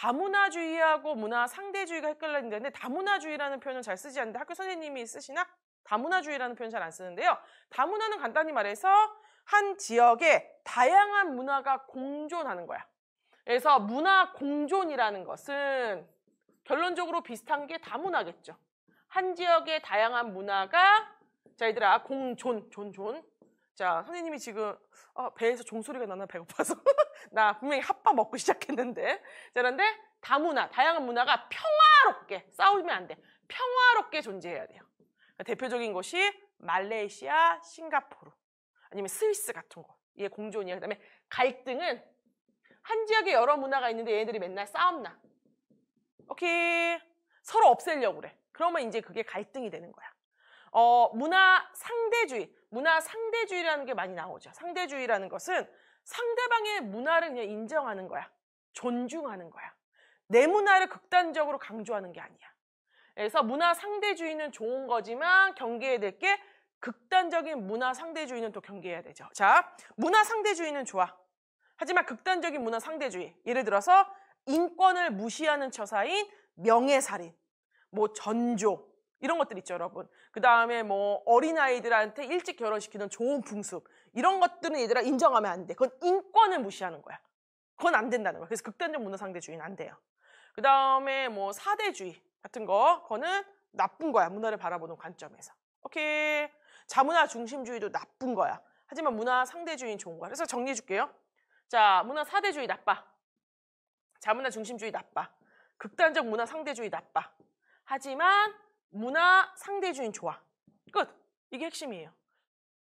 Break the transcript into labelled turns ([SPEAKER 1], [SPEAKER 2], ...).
[SPEAKER 1] 다문화주의하고 문화 상대주의가 헷갈리는 데 다문화주의라는 표현은 잘 쓰지 않는데 학교 선생님이 쓰시나? 다문화주의라는 표현 잘 안 쓰는데요. 다문화는 간단히 말해서 한 지역에 다양한 문화가 공존하는 거야. 그래서 문화 공존이라는 것은 결론적으로 비슷한 게 다문화겠죠. 한 지역의 다양한 문화가 자 얘들아 공존, 존존 자, 선생님이 지금 아, 배에서 종소리가 나나 배고파서 나 분명히 핫바 먹고 시작했는데 자, 그런데 다문화, 다양한 문화가 평화롭게 싸우면 안 돼. 평화롭게 존재해야 돼요. 그러니까 대표적인 것이 말레이시아, 싱가포르 아니면 스위스 같은 곳. 이게 공존이야. 그다음에 갈등은 한 지역에 여러 문화가 있는데 얘네들이 맨날 싸움나. 오케이. 서로 없애려고 그래. 그러면 이제 그게 갈등이 되는 거야. 어, 문화 상대주의, 문화 상대주의라는 게 많이 나오죠. 상대주의라는 것은 상대방의 문화를 그냥 인정하는 거야. 존중하는 거야. 내 문화를 극단적으로 강조하는 게 아니야. 그래서 문화 상대주의는 좋은 거지만 경계해야 될 게 극단적인 문화 상대주의는 또 경계해야 되죠. 자, 문화 상대주의는 좋아. 하지만 극단적인 문화 상대주의, 예를 들어서 인권을 무시하는 처사인 명예살인, 뭐 전조, 이런 것들 있죠, 여러분. 그 다음에 뭐 어린아이들한테 일찍 결혼시키는 좋은 풍습. 이런 것들은 얘들아 인정하면 안 돼. 그건 인권을 무시하는 거야. 그건 안 된다는 거야. 그래서 극단적 문화상대주의는 안 돼요. 그 다음에 뭐 사대주의 같은 거. 그거는 나쁜 거야. 문화를 바라보는 관점에서. 오케이. 자문화 중심주의도 나쁜 거야. 하지만 문화 상대주의는 좋은 거야. 그래서 정리해 줄게요. 자, 문화 사대주의 나빠. 자문화 중심주의 나빠. 극단적 문화 상대주의 나빠. 하지만 문화 상대주의는 좋아. 끝. 이게 핵심이에요.